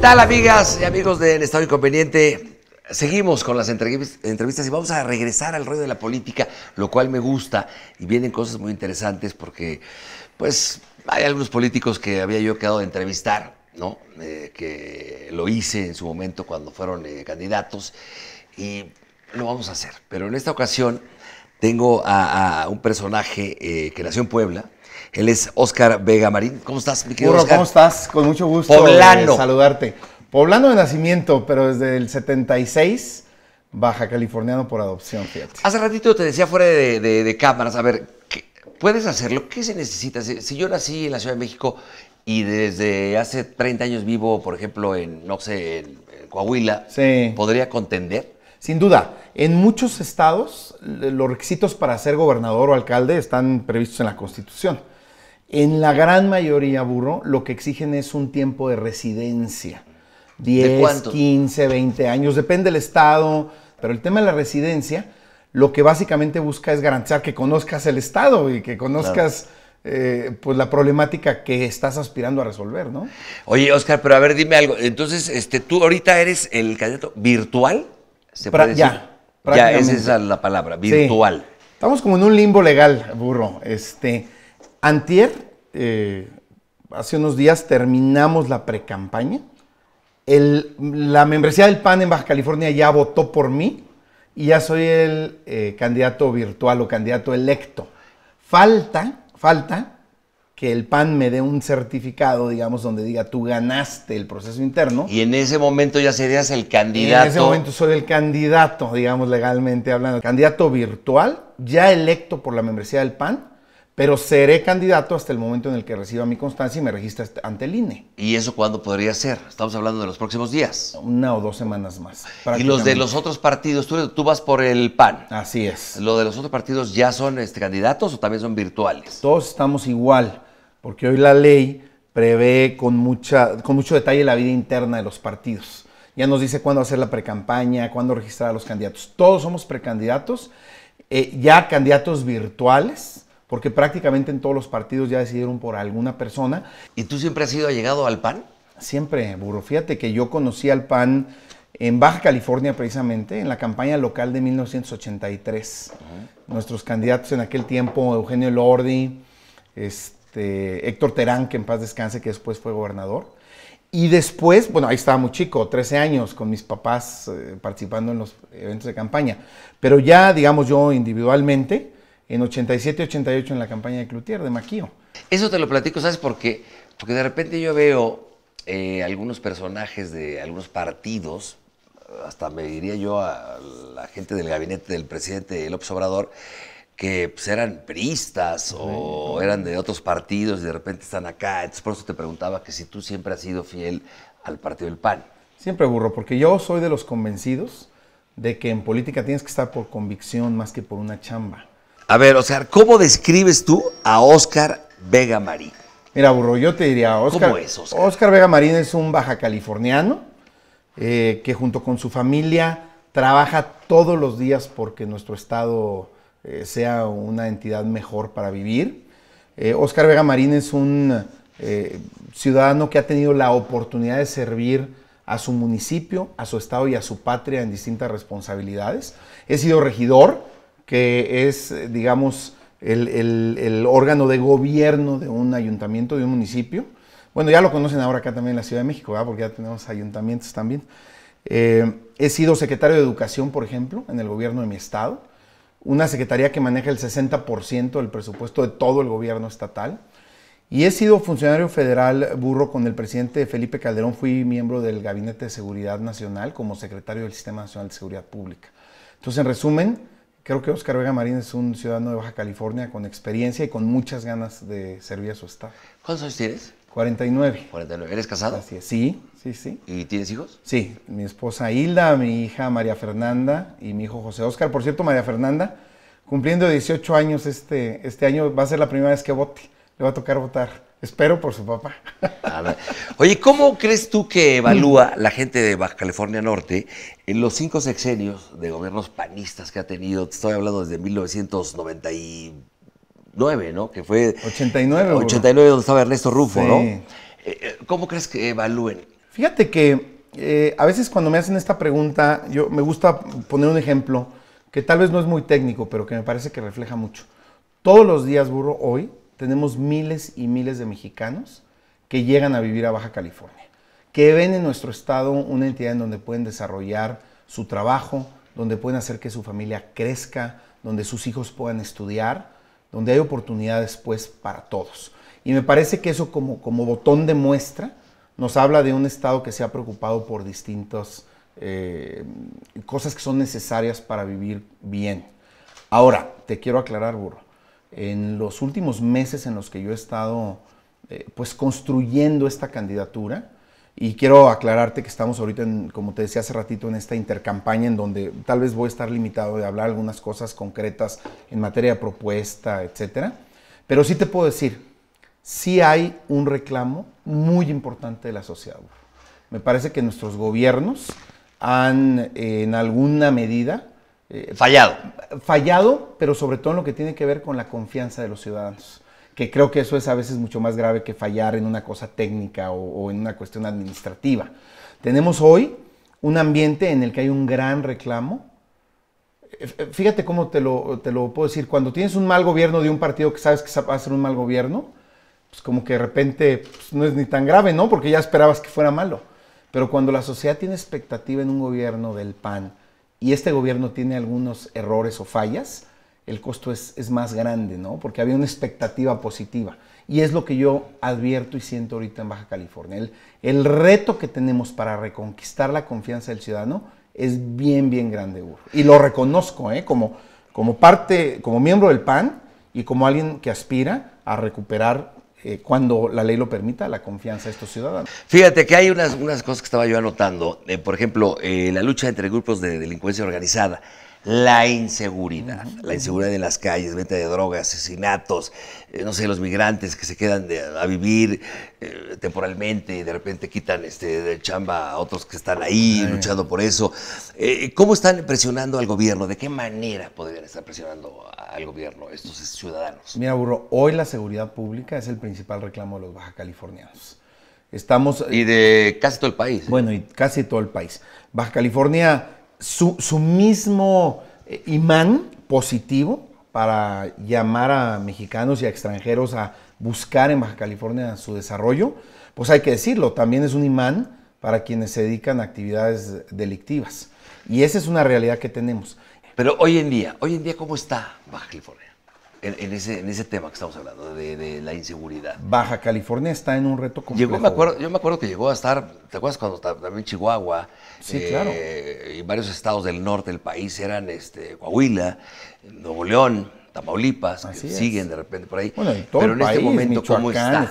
tal, amigas y amigos de Estado Inconveniente? Seguimos con las entrevistas y vamos a regresar al rollo de la política, lo cual me gusta y vienen cosas muy interesantes porque, pues, hay algunos políticos que había yo quedado de entrevistar, ¿no? Eh, que lo hice en su momento cuando fueron eh, candidatos y lo vamos a hacer. Pero en esta ocasión tengo a, un personaje eh, que nació en Puebla, él es Óscar Vega Marín. ¿Cómo estás, mi querido Burro, ¿cómo estás? Con mucho gusto Poblano. Eh, saludarte. Poblano de nacimiento, pero desde el 76, baja californiano por adopción, fíjate. Hace ratito te decía fuera de, cámaras, a ver, ¿puedes hacerlo? ¿Qué se necesita? Si, yo nací en la Ciudad de México y desde hace 30 años vivo, por ejemplo, en, no sé, Coahuila, ¿podría contender? Sin duda, en muchos estados los requisitos para ser gobernador o alcalde están previstos en la Constitución. En la gran mayoría, burro, lo que exigen es un tiempo de residencia. 10, 15, 20 años, depende del estado. Pero el tema de la residencia, lo que básicamente busca es garantizar que conozcas el estado y que conozcas... Eh, pues la problemática que estás aspirando a resolver, ¿no? Oye, Oscar, pero a ver, dime algo. Entonces, este, tú ahorita eres el candidato virtual, se ya, Ya, esa es la palabra, virtual. Estamos como en un limbo legal, burro. Este, Antier, eh, hace unos días terminamos la precampaña. La membresía del PAN en Baja California ya votó por mí y ya soy el eh, candidato virtual o candidato electo. Falta, falta que el PAN me dé un certificado, digamos, donde diga tú ganaste el proceso interno. Y en ese momento ya serías el candidato. en ese momento soy el candidato, digamos, legalmente hablando. Candidato virtual, ya electo por la membresía del PAN pero seré candidato hasta el momento en el que reciba mi constancia y me registre este, ante el INE. ¿Y eso cuándo podría ser? Estamos hablando de los próximos días. Una o dos semanas más. Y los de los otros partidos, tú, vas por el PAN. Así es. ¿Lo de los otros partidos ya son este, candidatos o también son virtuales? Todos estamos igual, porque hoy la ley prevé con, mucha, con mucho detalle la vida interna de los partidos. Ya nos dice cuándo hacer la precampaña, cuándo registrar a los candidatos. Todos somos precandidatos, eh, ya candidatos virtuales porque prácticamente en todos los partidos ya decidieron por alguna persona. ¿Y tú siempre has sido allegado al PAN? Siempre, Burro. Fíjate que yo conocí al PAN en Baja California precisamente, en la campaña local de 1983. Nuestros candidatos en aquel tiempo, Eugenio Lordi, este, Héctor Terán, que en paz descanse, que después fue gobernador. Y después, bueno, ahí estaba muy chico, 13 años, con mis papás eh, participando en los eventos de campaña. Pero ya, digamos yo, individualmente, en 87-88 en la campaña de Cloutier, de Maquío. Eso te lo platico, ¿sabes por qué? Porque de repente yo veo eh, algunos personajes de algunos partidos, hasta me diría yo a la gente del gabinete del presidente López Obrador, que pues, eran priistas o eran de otros partidos y de repente están acá. Entonces, por eso te preguntaba que si tú siempre has sido fiel al partido del PAN. Siempre burro, porque yo soy de los convencidos de que en política tienes que estar por convicción más que por una chamba. A ver, Oscar, ¿cómo describes tú a Oscar Vega Marín? Mira, burro, yo te diría, Oscar, ¿Cómo es Oscar? Vega Marín es un baja californiano eh, que junto con su familia trabaja todos los días porque nuestro estado eh, sea una entidad mejor para vivir. Eh, Oscar Vega Marín es un eh, ciudadano que ha tenido la oportunidad de servir a su municipio, a su estado y a su patria en distintas responsabilidades. He sido regidor, que es, digamos, el, el, órgano de gobierno de un ayuntamiento, de un municipio. Bueno, ya lo conocen ahora acá también en la Ciudad de México, porque ya tenemos ayuntamientos también. Eh, he sido secretario de Educación, por ejemplo, en el gobierno de mi estado, una secretaría que maneja el 60% del presupuesto de todo el gobierno estatal. Y he sido funcionario federal burro con el presidente Felipe Calderón, fui miembro del Gabinete de Seguridad Nacional como secretario del Sistema Nacional de Seguridad Pública. Entonces, en resumen, Creo que Oscar Vega Marín es un ciudadano de Baja California con experiencia y con muchas ganas de servir a su estado. ¿Cuántos años tienes? 49. ¿Eres casado? Sí, sí, sí. ¿Y tienes hijos? Sí, mi esposa Hilda, mi hija María Fernanda y mi hijo José Oscar. Por cierto, María Fernanda, cumpliendo 18 años este, este año, va a ser la primera vez que vote. Le va a tocar votar. Espero por su papá. Oye, ¿cómo crees tú que evalúa la gente de Baja California Norte en los cinco sexenios de gobiernos panistas que ha tenido? Te estoy hablando desde 1999, ¿no? Que fue... 89. 89 donde estaba Ernesto Rufo, ¿no? Eh, eh, ¿Cómo crees que evalúen? Fíjate que eh, a veces cuando me hacen esta pregunta, yo me gusta poner un ejemplo que tal vez no es muy técnico, pero que me parece que refleja mucho. Todos los días, burro, hoy tenemos miles y miles de mexicanos que llegan a vivir a Baja California, que ven en nuestro estado una entidad en donde pueden desarrollar su trabajo, donde pueden hacer que su familia crezca, donde sus hijos puedan estudiar, donde hay oportunidades pues para todos. Y me parece que eso como, como botón de muestra nos habla de un estado que se ha preocupado por distintas eh, cosas que son necesarias para vivir bien. Ahora, te quiero aclarar, burro en los últimos meses en los que yo he estado eh, pues construyendo esta candidatura. Y quiero aclararte que estamos ahorita, en, como te decía hace ratito, en esta intercampaña en donde tal vez voy a estar limitado de hablar algunas cosas concretas en materia de propuesta, etcétera. Pero sí te puedo decir, sí hay un reclamo muy importante de la sociedad. Me parece que nuestros gobiernos han, eh, en alguna medida, eh, fallado. Fallado, pero sobre todo en lo que tiene que ver con la confianza de los ciudadanos que creo que eso es a veces mucho más grave que fallar en una cosa técnica o, en una cuestión administrativa. Tenemos hoy un ambiente en el que hay un gran reclamo. Eh, eh, fíjate cómo te lo, te lo puedo decir. Cuando tienes un mal gobierno de un partido que sabes que va a ser un mal gobierno, pues como que de repente pues, no es ni tan grave, ¿no? Porque ya esperabas que fuera malo. Pero cuando la sociedad tiene expectativa en un gobierno del PAN, y este gobierno tiene algunos errores o fallas, el costo es, es, más grande, ¿no? Porque había una expectativa positiva. Y es lo que yo advierto y siento ahorita en Baja California. El, el reto que tenemos para reconquistar la confianza del ciudadano es bien, bien grande, Y lo reconozco, ¿eh? Como, como parte, como miembro del PAN y como alguien que aspira a recuperar eh, cuando la ley lo permita, la confianza de estos ciudadanos. Fíjate que hay unas, unas cosas que estaba yo anotando, eh, por ejemplo, eh, la lucha entre grupos de delincuencia organizada la inseguridad. La inseguridad en las calles, venta de drogas, asesinatos, eh, no sé, los migrantes que se quedan a vivir eh, temporalmente y de repente quitan este, de chamba a otros que están ahí luchando por eso. Eh, ¿Cómo están presionando al gobierno? ¿De qué manera podrían estar presionando al gobierno estos ciudadanos? Mira, Burro, hoy la seguridad pública es el principal reclamo de los baja californianos. Estamos... Y de casi todo el país. Bueno, y casi todo el país. Baja California su, mismo eh, imán positivo para llamar a mexicanos y a extranjeros a buscar en Baja California su desarrollo, pues hay que decirlo, también es un imán para quienes se dedican a actividades delictivas. Y esa es una realidad que tenemos. Pero hoy en día, hoy en día, ¿cómo está Baja California? en, ese, en ese tema que estamos hablando, de, la inseguridad. Baja California está en un reto complejo. yo me acuerdo que llegó a estar, ¿te acuerdas cuando también Chihuahua? Sí, claro. Eh, y varios estados del norte del país eran este, Coahuila, Nuevo León, Tamaulipas, siguen de repente por ahí. Bueno, en todo Pero en este momento, ¿cómo está?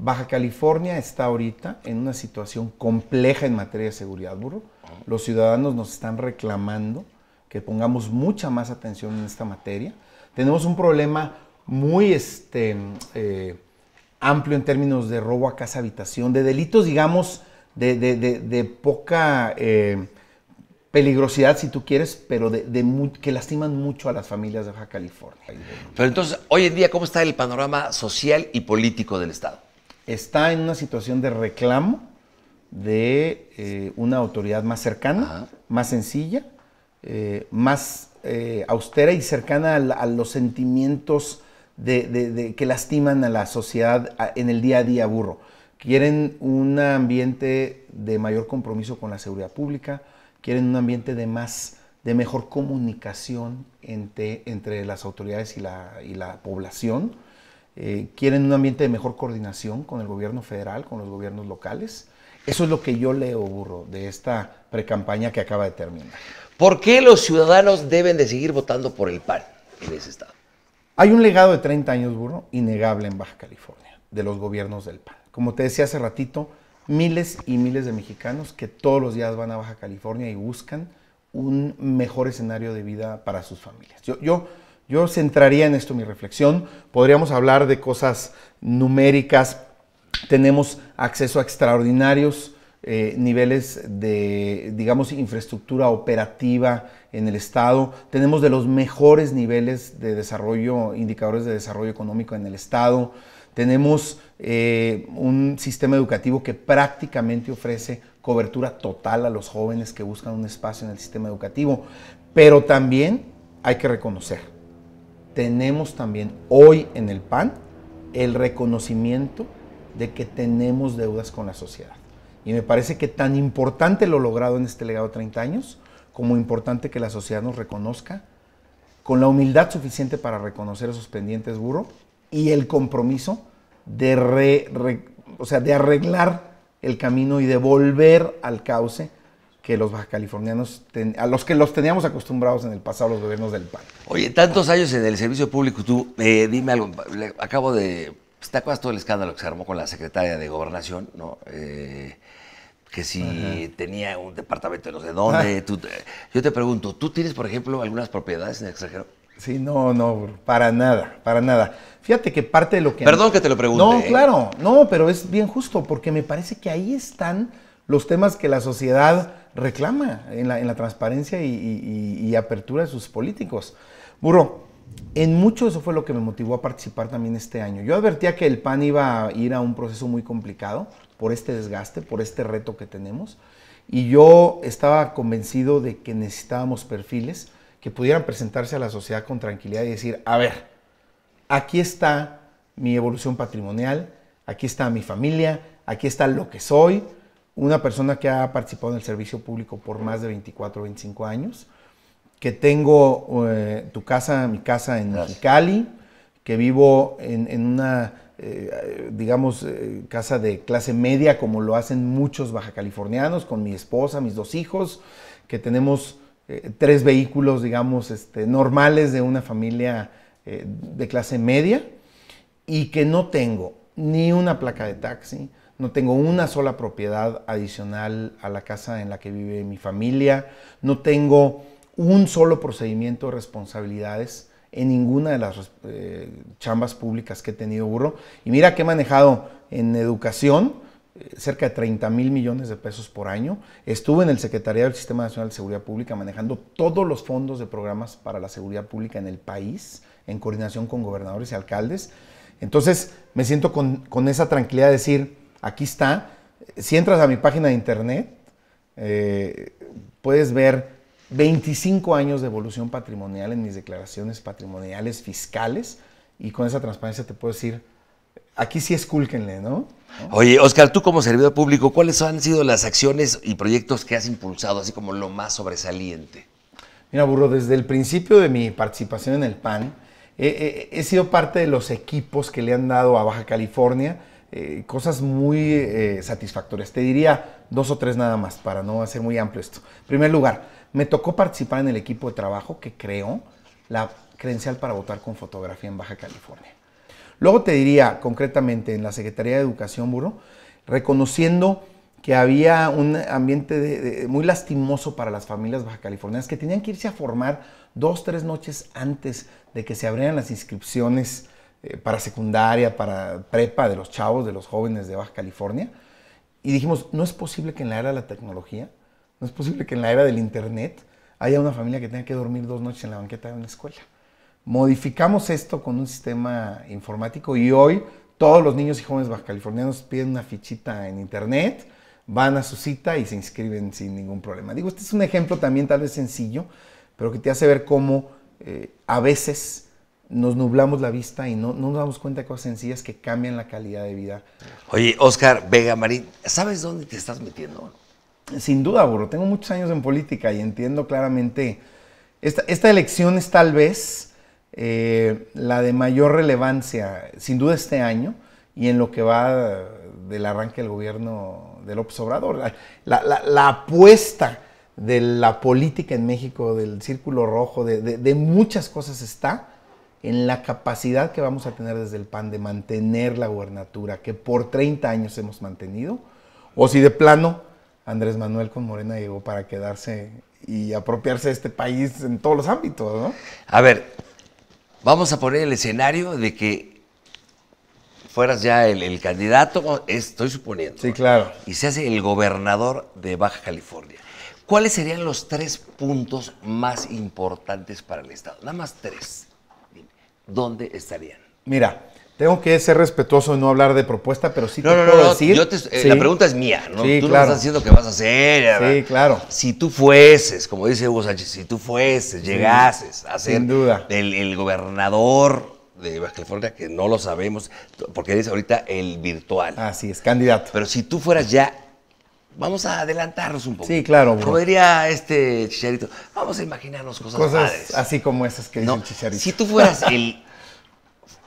Baja California está ahorita en una situación compleja en materia de seguridad, burro. Los ciudadanos nos están reclamando que pongamos mucha más atención en esta materia tenemos un problema muy este, eh, amplio en términos de robo a casa habitación, de delitos, digamos, de, poca eh, peligrosidad, si tú quieres, pero de, que lastiman mucho a las familias de Baja California. Pero entonces, hoy en día, ¿cómo está el panorama social y político del Estado? Está en una situación de reclamo de eh, una autoridad más cercana, más sencilla, más eh, austera y cercana a, los sentimientos que lastiman a la sociedad en el día a día burro. Quieren un ambiente de mayor compromiso con la seguridad pública, quieren un ambiente de más de mejor comunicación entre, entre las autoridades y la, población. Eh, quieren un ambiente de mejor coordinación con el gobierno federal, con los gobiernos locales. Eso es lo que yo leo, burro, de esta precampaña que acaba de terminar. ¿Por qué los ciudadanos deben de seguir votando por el PAN en ese estado? Hay un legado de 30 años, burro, innegable en Baja California, de los gobiernos del PAN. Como te decía hace ratito, miles y miles de mexicanos que todos los días van a Baja California y buscan un mejor escenario de vida para sus familias. Yo, yo, yo centraría en esto mi reflexión. Podríamos hablar de cosas numéricas. Tenemos acceso a extraordinarios eh, niveles de, digamos, infraestructura operativa en el Estado. Tenemos de los mejores niveles de desarrollo, indicadores de desarrollo económico en el Estado. Tenemos eh, un sistema educativo que prácticamente ofrece cobertura total a los jóvenes que buscan un espacio en el sistema educativo. Pero también hay que reconocer, tenemos también hoy en el PAN el reconocimiento de que tenemos deudas con la sociedad. Y me parece que tan importante lo logrado en este legado de 30 años, como importante que la sociedad nos reconozca, con la humildad suficiente para reconocer esos pendientes, burro, y el compromiso de, o sea, de arreglar el camino y de volver al cauce que los bajacalifornianos, a los que los teníamos acostumbrados en el pasado, los gobiernos del PAN. Oye, tantos años en el servicio público, tú, eh, dime algo, acabo de... ¿Te acuerdas todo el escándalo que se armó con la secretaria de Gobernación? ¿no? Eh, que si tenía un departamento de no sé dónde. Ah. yo te pregunto, ¿tú tienes, por ejemplo, algunas propiedades en el extranjero? Sí, no, no, para nada, para nada. Fíjate que parte de lo que... Perdón que te lo pregunte. No, ¿eh? claro, no, pero es bien justo, porque me parece que ahí están los temas que la sociedad reclama en la, transparencia y, y, apertura de sus políticos. Burro, en mucho eso fue lo que me motivó a participar también este año. Yo advertía que el PAN iba a ir a un proceso muy complicado, por este desgaste, por este reto que tenemos. Y yo estaba convencido de que necesitábamos perfiles que pudieran presentarse a la sociedad con tranquilidad y decir, a ver, aquí está mi evolución patrimonial, aquí está mi familia, aquí está lo que soy, una persona que ha participado en el servicio público por más de 24 o 25 años, que tengo eh, tu casa, mi casa en Cali que vivo en, una, eh, digamos, eh, casa de clase media, como lo hacen muchos bajacalifornianos, con mi esposa, mis dos hijos, que tenemos eh, tres vehículos, digamos, este, normales de una familia de clase media, y que no tengo ni una placa de taxi, no tengo una sola propiedad adicional a la casa en la que vive mi familia, no tengo un solo procedimiento de responsabilidades en ninguna de las eh, chambas públicas que he tenido burro. Y mira que he manejado en educación eh, cerca de 30 mil millones de pesos por año. Estuve en el Secretariado del Sistema Nacional de Seguridad Pública manejando todos los fondos de programas para la seguridad pública en el país, en coordinación con gobernadores y alcaldes. Entonces me siento con, esa tranquilidad de decir, aquí está, si entras a mi página de internet, eh, puedes ver 25 años de evolución patrimonial en mis declaraciones patrimoniales fiscales y con esa transparencia te puedo decir, aquí sí escúlquenle, ¿no? Oye, Oscar, tú como servidor público, ¿cuáles han sido las acciones y proyectos que has impulsado, así como lo más sobresaliente? Mira, Burro, desde el principio de mi participación en el PAN, he sido parte de los equipos que le han dado a Baja California eh, cosas muy eh, satisfactorias. Te diría, dos o tres nada más, para no hacer muy amplio esto. En primer lugar, me tocó participar en el equipo de trabajo que creó la credencial para votar con fotografía en Baja California. Luego te diría concretamente en la Secretaría de Educación, Buro reconociendo que había un ambiente muy lastimoso para las familias baja californianas que tenían que irse a formar dos, tres noches antes de que se abrieran las inscripciones eh, para secundaria, para prepa de los chavos, de los jóvenes de Baja California y dijimos, no es posible que en la era de la tecnología, no es posible que en la era del Internet haya una familia que tenga que dormir dos noches en la banqueta de una escuela. Modificamos esto con un sistema informático y hoy todos los niños y jóvenes californianos piden una fichita en Internet, van a su cita y se inscriben sin ningún problema. Digo, este es un ejemplo también tal vez sencillo, pero que te hace ver cómo eh, a veces nos nublamos la vista y no, nos damos cuenta de cosas sencillas que cambian la calidad de vida. Oye, Oscar Vega Marín, ¿sabes dónde te estás metiendo? Sin duda, burro, Tengo muchos años en política y entiendo claramente. Esta, elección es tal vez eh, la de mayor relevancia, sin duda, este año y en lo que va del arranque del gobierno de López Obrador. La, apuesta de la política en México, del círculo rojo, de muchas cosas está en la capacidad que vamos a tener desde el PAN de mantener la gubernatura que por 30 años hemos mantenido, o si de plano Andrés Manuel con Morena llegó para quedarse y apropiarse de este país en todos los ámbitos, ¿no? A ver, vamos a poner el escenario de que fueras ya el, candidato, estoy suponiendo. Sí, claro. Y se hace el gobernador de Baja California. ¿Cuáles serían los tres puntos más importantes para el Estado? Nada más tres. ¿dónde estarían? Mira, tengo que ser respetuoso y no hablar de propuesta, pero sí te puedo decir. Eh, la pregunta es mía, ¿no? tú claro. estás diciendo qué vas a hacer. Sí, claro. Si tú fueses, como dice Hugo Sánchez, si tú fueses, llegases a ser sin duda. El, gobernador de Baja California, que no lo sabemos, porque dice ahorita el virtual. Así es, candidato. Pero si tú fueras ya vamos a adelantarnos un poco. Sí, claro. Bro. este Chicharito, vamos a imaginarnos cosas, cosas así como esas que dice Chicharito. Si tú fueras el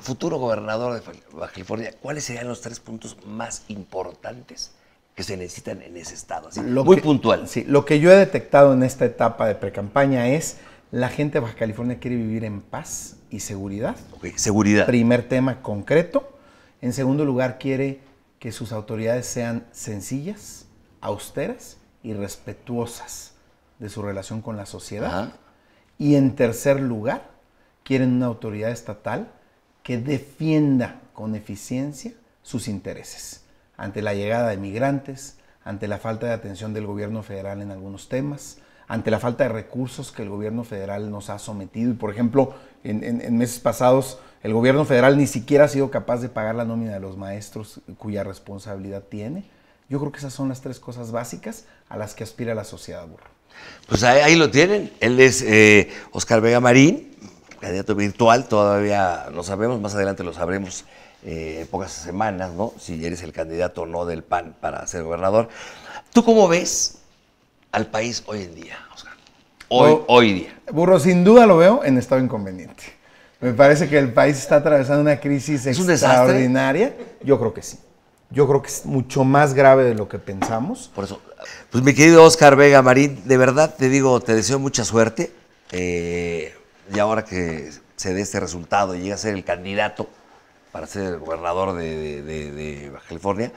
futuro gobernador de Baja California, ¿cuáles serían los tres puntos más importantes que se necesitan en ese estado? muy puntual. Sí, lo que yo he detectado en esta etapa de pre-campaña es la gente de Baja California quiere vivir en paz y seguridad. seguridad. Primer tema concreto. En segundo lugar, quiere que sus autoridades sean sencillas, austeras y respetuosas de su relación con la sociedad. Y en tercer lugar, quieren una autoridad estatal que defienda con eficiencia sus intereses ante la llegada de migrantes, ante la falta de atención del gobierno federal en algunos temas, ante la falta de recursos que el gobierno federal nos ha sometido. Y por ejemplo, en, meses pasados, el gobierno federal ni siquiera ha sido capaz de pagar la nómina de los maestros cuya responsabilidad tiene. Yo creo que esas son las tres cosas básicas a las que aspira la sociedad burro. Pues ahí, lo tienen. Él es eh, Oscar Vega Marín, candidato virtual. Todavía lo sabemos, más adelante lo sabremos eh, pocas semanas, ¿no? Si eres el candidato o no del PAN para ser gobernador. ¿Tú cómo ves al país hoy en día, Oscar? Hoy, día. Burro, sin duda lo veo en estado inconveniente. Me parece que el país está atravesando una crisis extraordinaria. Yo creo que sí yo creo que es mucho más grave de lo que pensamos. Por eso, pues mi querido Oscar Vega Marín, de verdad te digo, te deseo mucha suerte. Eh, y ahora que se dé este resultado y llega a ser el candidato para ser el gobernador de, California,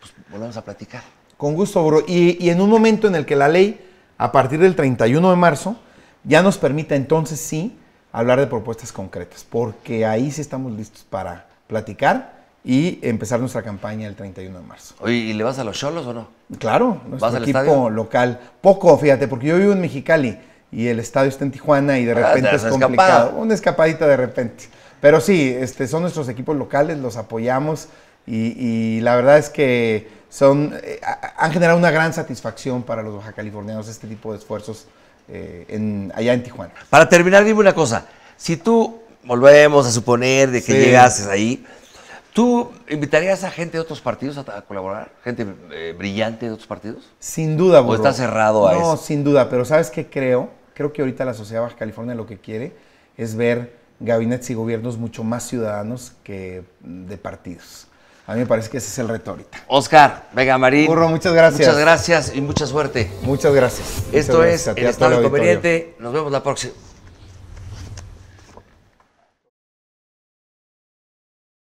pues volvemos a platicar. Con gusto, bro. Y, y, en un momento en el que la ley, a partir del 31 de marzo, ya nos permita entonces sí hablar de propuestas concretas, porque ahí sí estamos listos para platicar y empezar nuestra campaña el 31 de marzo. Oye, ¿y le vas a los Cholos o no? Claro, ¿Vas al equipo local. Poco, fíjate, porque yo vivo en Mexicali y el estadio está en Tijuana y de ah, repente es complicado. Una escapadita de repente. Pero sí, este, son nuestros equipos locales, los apoyamos y, la verdad es que son, eh, han generado una gran satisfacción para los baja californianos este tipo de esfuerzos eh, allá en Tijuana. Para terminar, dime una cosa. Si tú volvemos a suponer de que llegases ahí, ¿Tú invitarías a gente de otros partidos a, colaborar? ¿Gente eh, brillante de otros partidos? Sin duda, boludo. ¿O está cerrado a eso? No, sin duda, pero ¿sabes qué creo? Creo que ahorita la sociedad de Baja California lo que quiere es ver gabinetes y gobiernos mucho más ciudadanos que de partidos. A mí me parece que ese es el reto ahorita. Oscar, venga, Marín. Burro, muchas gracias. Muchas gracias y mucha suerte. Muchas gracias. Esto es El Estado conveniente. Nos vemos la próxima.